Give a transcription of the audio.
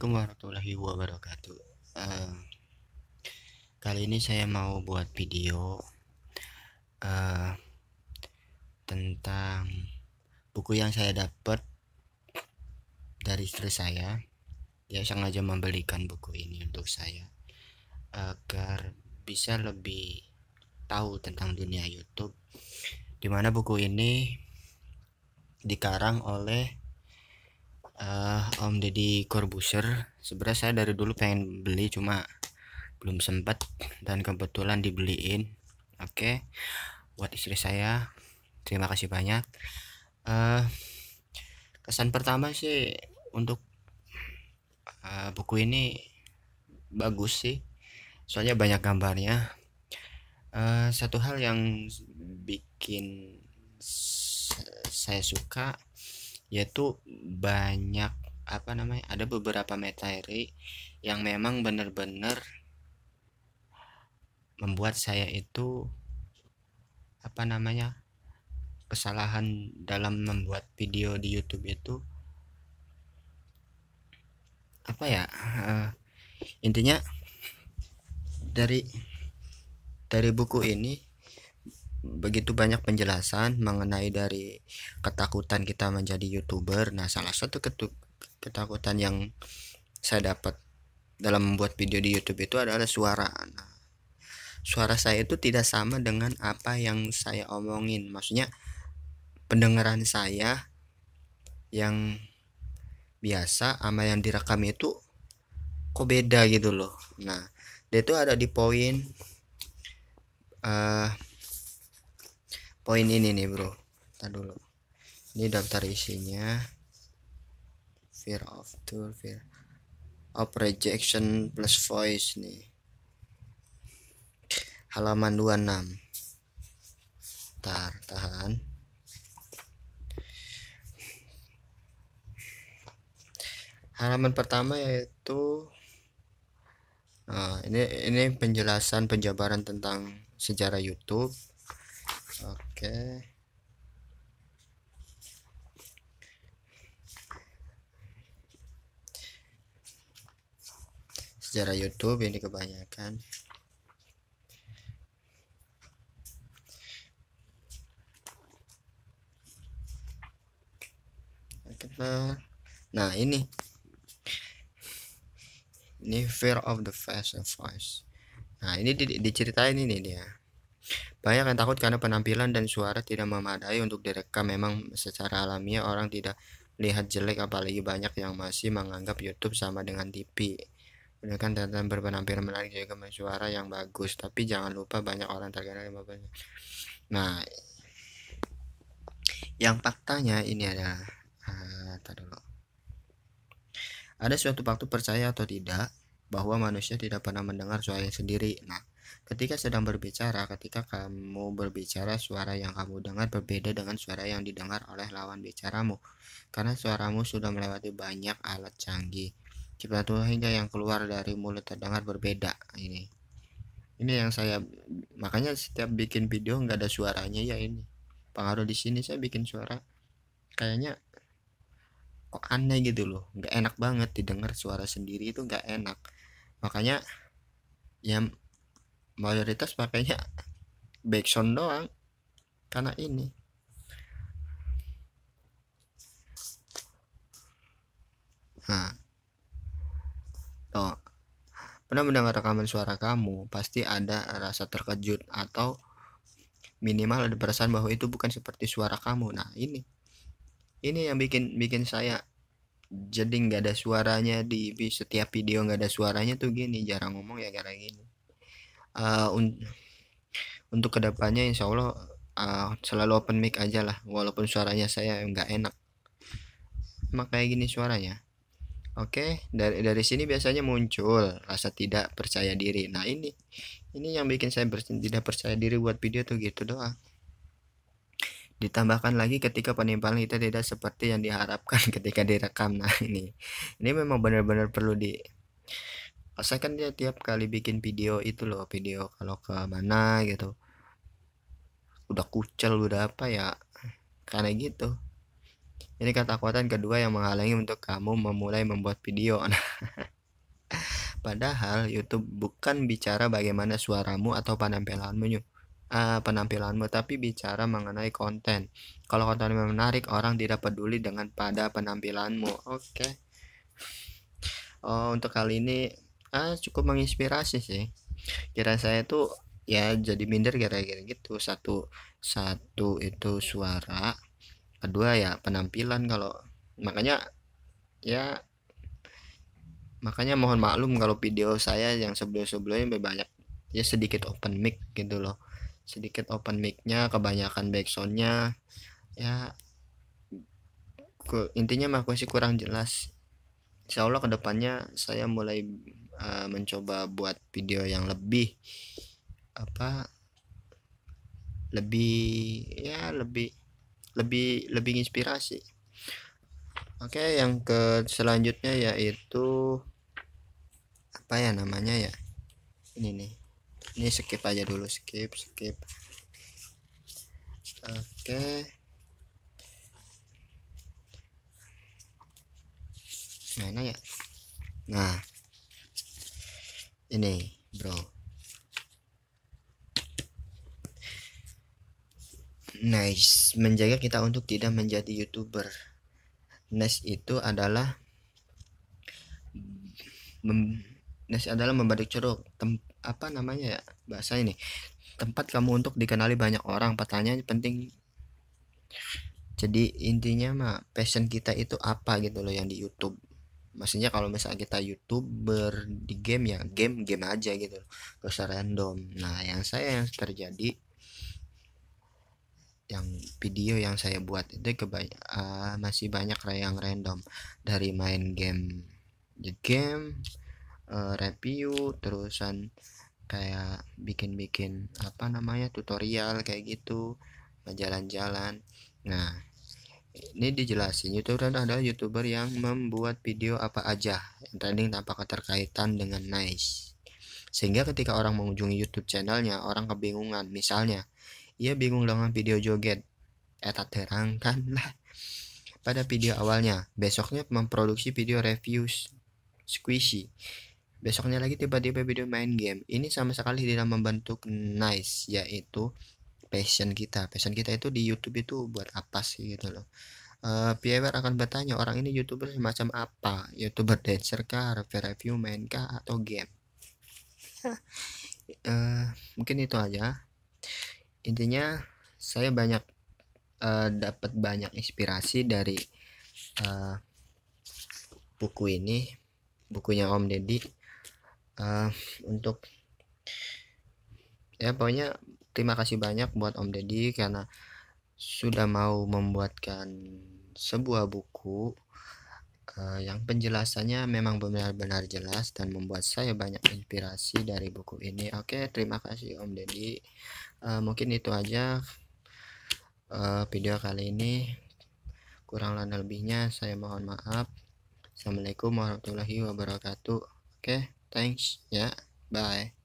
Assalamualaikum warahmatullahi wabarakatuh. Uh, kali ini saya mau buat video uh, tentang buku yang saya dapat dari istri saya. Dia sengaja membelikan buku ini untuk saya agar bisa lebih tahu tentang dunia YouTube. Dimana buku ini dikarang oleh uh, Om Deddy Corbuzier sebenarnya saya dari dulu pengen beli cuma belum sempat dan kebetulan dibeliin oke okay. buat istri saya terima kasih banyak uh, kesan pertama sih untuk uh, buku ini bagus sih soalnya banyak gambarnya uh, satu hal yang bikin saya suka yaitu banyak apa namanya ada beberapa materi yang memang benar-benar membuat saya itu apa namanya kesalahan dalam membuat video di YouTube itu apa ya uh, intinya dari dari buku ini begitu banyak penjelasan mengenai dari ketakutan kita menjadi youtuber. Nah, salah satu ketakutan yang saya dapat dalam membuat video di YouTube itu adalah suara. Nah, suara saya itu tidak sama dengan apa yang saya omongin. Maksudnya pendengaran saya yang biasa sama yang direkam itu kok beda gitu loh. Nah, dia itu ada di poin eh uh, poin oh, ini nih bro kita dulu ini daftar isinya fear of tour fear of rejection plus voice nih halaman 26 tar tahan halaman pertama yaitu Nah, ini ini penjelasan penjabaran tentang sejarah YouTube oke sejarah YouTube ini kebanyakan nah ini ini fear of the fast and voice nah ini di, diceritain ini dia banyak yang takut karena penampilan dan suara tidak memadai untuk direkam. Memang secara alamiah orang tidak lihat jelek apalagi banyak yang masih menganggap YouTube sama dengan TV. kan tentang berpenampilan menarik juga suara yang bagus, tapi jangan lupa banyak orang terkenal yang banyak. Nah, yang faktanya ini ada, uh, dulu. Ada suatu waktu percaya atau tidak bahwa manusia tidak pernah mendengar yang sendiri. Nah, Ketika sedang berbicara, ketika kamu berbicara, suara yang kamu dengar berbeda dengan suara yang didengar oleh lawan bicaramu. Karena suaramu sudah melewati banyak alat canggih. Cipta tuh hingga yang keluar dari mulut terdengar berbeda. Ini. Ini yang saya makanya setiap bikin video nggak ada suaranya ya ini. Pengaruh di sini saya bikin suara kayaknya kok aneh gitu loh nggak enak banget didengar suara sendiri itu nggak enak makanya yang mayoritas pakainya backsound doang karena ini nah toh pernah mendengar rekaman suara kamu pasti ada rasa terkejut atau minimal ada perasaan bahwa itu bukan seperti suara kamu nah ini ini yang bikin bikin saya jadi nggak ada suaranya di, setiap video nggak ada suaranya tuh gini jarang ngomong ya karena gini Eh, un untuk kedepannya insya Allah uh, selalu open mic aja lah walaupun suaranya saya nggak enak makanya gini suaranya oke okay? dari dari sini biasanya muncul rasa tidak percaya diri nah ini ini yang bikin saya tidak percaya diri buat video tuh gitu doang ditambahkan lagi ketika penimpalan kita tidak seperti yang diharapkan ketika direkam nah ini ini memang benar-benar perlu di saya kan dia tiap kali bikin video itu loh, video kalau ke mana gitu. Udah kucel, udah apa ya. Karena gitu. Ini kuatan kedua yang menghalangi untuk kamu memulai membuat video. Nah, padahal YouTube bukan bicara bagaimana suaramu atau penampilanmu uh, penampilanmu tapi bicara mengenai konten. Kalau yang menarik, orang tidak peduli dengan pada penampilanmu. Oke. Okay. Oh, untuk kali ini ah, cukup menginspirasi sih kira saya tuh ya jadi minder gara-gara gitu satu satu itu suara kedua ya penampilan kalau makanya ya makanya mohon maklum kalau video saya yang sebelum-sebelumnya banyak ya sedikit open mic gitu loh sedikit open micnya kebanyakan backsoundnya ya intinya mah masih kurang jelas insyaallah kedepannya saya mulai uh, mencoba buat video yang lebih apa lebih ya lebih lebih lebih inspirasi oke okay, yang ke selanjutnya yaitu apa ya namanya ya ini nih ini skip aja dulu skip skip oke okay. mana ya nah ini bro nice menjaga kita untuk tidak menjadi youtuber nice itu adalah mem, nice adalah membalik ceruk Tem, apa namanya ya bahasa ini tempat kamu untuk dikenali banyak orang pertanyaan penting jadi intinya mah passion kita itu apa gitu loh yang di YouTube maksudnya kalau misalnya kita youtuber di game ya game game aja gitu terus random nah yang saya yang terjadi yang video yang saya buat itu kebanyakan uh, masih banyak yang random dari main game the game uh, review terusan kayak bikin-bikin apa namanya tutorial kayak gitu jalan-jalan nah ini dijelasin youtuber ada youtuber yang membuat video apa aja trending tanpa keterkaitan dengan nice sehingga ketika orang mengunjungi YouTube channelnya orang kebingungan misalnya ia bingung dengan video joget eta eh, lah pada video awalnya besoknya memproduksi video reviews squishy besoknya lagi tiba-tiba video main game ini sama sekali tidak membentuk nice yaitu passion kita passion kita itu di YouTube itu buat apa sih gitu loh uh, eh, viewer akan bertanya orang ini youtuber semacam apa youtuber dancer kah review main kah atau game uh, mungkin itu aja intinya saya banyak uh, dapat banyak inspirasi dari uh, buku ini bukunya Om Deddy uh, untuk ya pokoknya terima kasih banyak buat Om Deddy karena sudah mau membuatkan sebuah buku uh, yang penjelasannya memang benar-benar jelas dan membuat saya banyak inspirasi dari buku ini. Oke, terima kasih Om Deddy. Uh, mungkin itu aja uh, video kali ini. Kurang lebihnya saya mohon maaf. Assalamualaikum warahmatullahi wabarakatuh. Oke, thanks ya. Bye.